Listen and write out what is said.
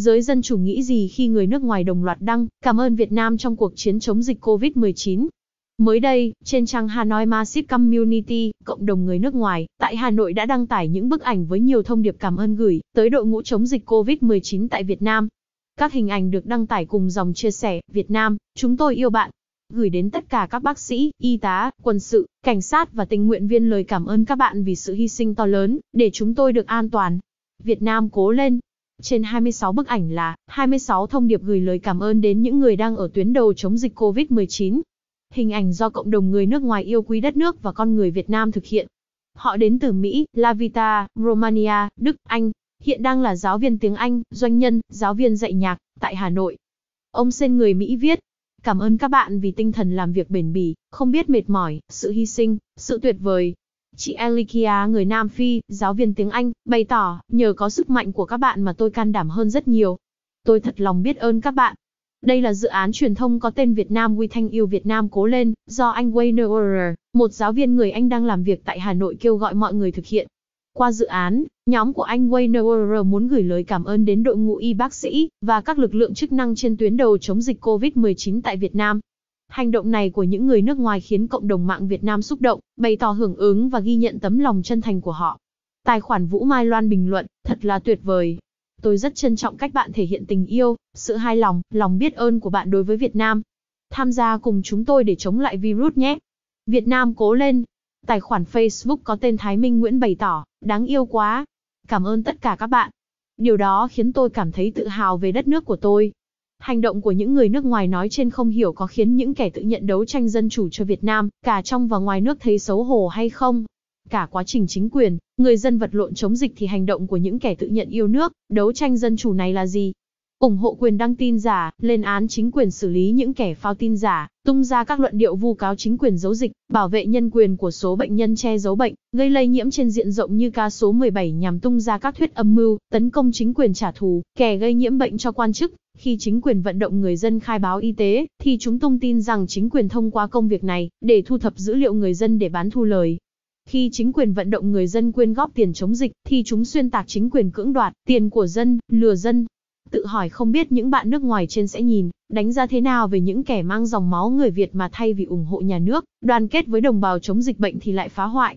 Giới dân chủ nghĩ gì khi người nước ngoài đồng loạt đăng, cảm ơn Việt Nam trong cuộc chiến chống dịch COVID-19. Mới đây, trên trang Hanoi Massive Community, cộng đồng người nước ngoài, tại Hà Nội đã đăng tải những bức ảnh với nhiều thông điệp cảm ơn gửi tới đội ngũ chống dịch COVID-19 tại Việt Nam. Các hình ảnh được đăng tải cùng dòng chia sẻ, Việt Nam, chúng tôi yêu bạn, gửi đến tất cả các bác sĩ, y tá, quân sự, cảnh sát và tình nguyện viên lời cảm ơn các bạn vì sự hy sinh to lớn để chúng tôi được an toàn. Việt Nam cố lên! Trên 26 bức ảnh là 26 thông điệp gửi lời cảm ơn đến những người đang ở tuyến đầu chống dịch COVID-19. Hình ảnh do cộng đồng người nước ngoài yêu quý đất nước và con người Việt Nam thực hiện. Họ đến từ Mỹ, Lavita, Romania, Đức, Anh, hiện đang là giáo viên tiếng Anh, doanh nhân, giáo viên dạy nhạc, tại Hà Nội. Ông Sen người Mỹ viết, cảm ơn các bạn vì tinh thần làm việc bền bỉ, không biết mệt mỏi, sự hy sinh, sự tuyệt vời, Chị Alikia người Nam Phi, giáo viên tiếng Anh, bày tỏ, nhờ có sức mạnh của các bạn mà tôi can đảm hơn rất nhiều. Tôi thật lòng biết ơn các bạn. Đây là dự án truyền thông có tên Việt Nam We Thanh Yêu Việt Nam Cố Lên, do anh Wayne Orr, một giáo viên người Anh đang làm việc tại Hà Nội kêu gọi mọi người thực hiện. Qua dự án, nhóm của anh Wayne Orr muốn gửi lời cảm ơn đến đội ngũ y bác sĩ và các lực lượng chức năng trên tuyến đầu chống dịch COVID-19 tại Việt Nam. Hành động này của những người nước ngoài khiến cộng đồng mạng Việt Nam xúc động, bày tỏ hưởng ứng và ghi nhận tấm lòng chân thành của họ. Tài khoản Vũ Mai Loan bình luận, thật là tuyệt vời. Tôi rất trân trọng cách bạn thể hiện tình yêu, sự hài lòng, lòng biết ơn của bạn đối với Việt Nam. Tham gia cùng chúng tôi để chống lại virus nhé. Việt Nam cố lên. Tài khoản Facebook có tên Thái Minh Nguyễn bày tỏ, đáng yêu quá. Cảm ơn tất cả các bạn. Điều đó khiến tôi cảm thấy tự hào về đất nước của tôi. Hành động của những người nước ngoài nói trên không hiểu có khiến những kẻ tự nhận đấu tranh dân chủ cho Việt Nam, cả trong và ngoài nước thấy xấu hổ hay không. Cả quá trình chính quyền, người dân vật lộn chống dịch thì hành động của những kẻ tự nhận yêu nước, đấu tranh dân chủ này là gì? ủng hộ quyền đăng tin giả, lên án chính quyền xử lý những kẻ phao tin giả, tung ra các luận điệu vu cáo chính quyền giấu dịch, bảo vệ nhân quyền của số bệnh nhân che giấu bệnh, gây lây nhiễm trên diện rộng như ca số 17 nhằm tung ra các thuyết âm mưu, tấn công chính quyền trả thù, kẻ gây nhiễm bệnh cho quan chức. Khi chính quyền vận động người dân khai báo y tế, thì chúng thông tin rằng chính quyền thông qua công việc này để thu thập dữ liệu người dân để bán thu lời. Khi chính quyền vận động người dân quyên góp tiền chống dịch, thì chúng xuyên tạc chính quyền cưỡng đoạt tiền của dân, lừa dân, tự hỏi không biết những bạn nước ngoài trên sẽ nhìn, đánh giá thế nào về những kẻ mang dòng máu người Việt mà thay vì ủng hộ nhà nước, đoàn kết với đồng bào chống dịch bệnh thì lại phá hoại,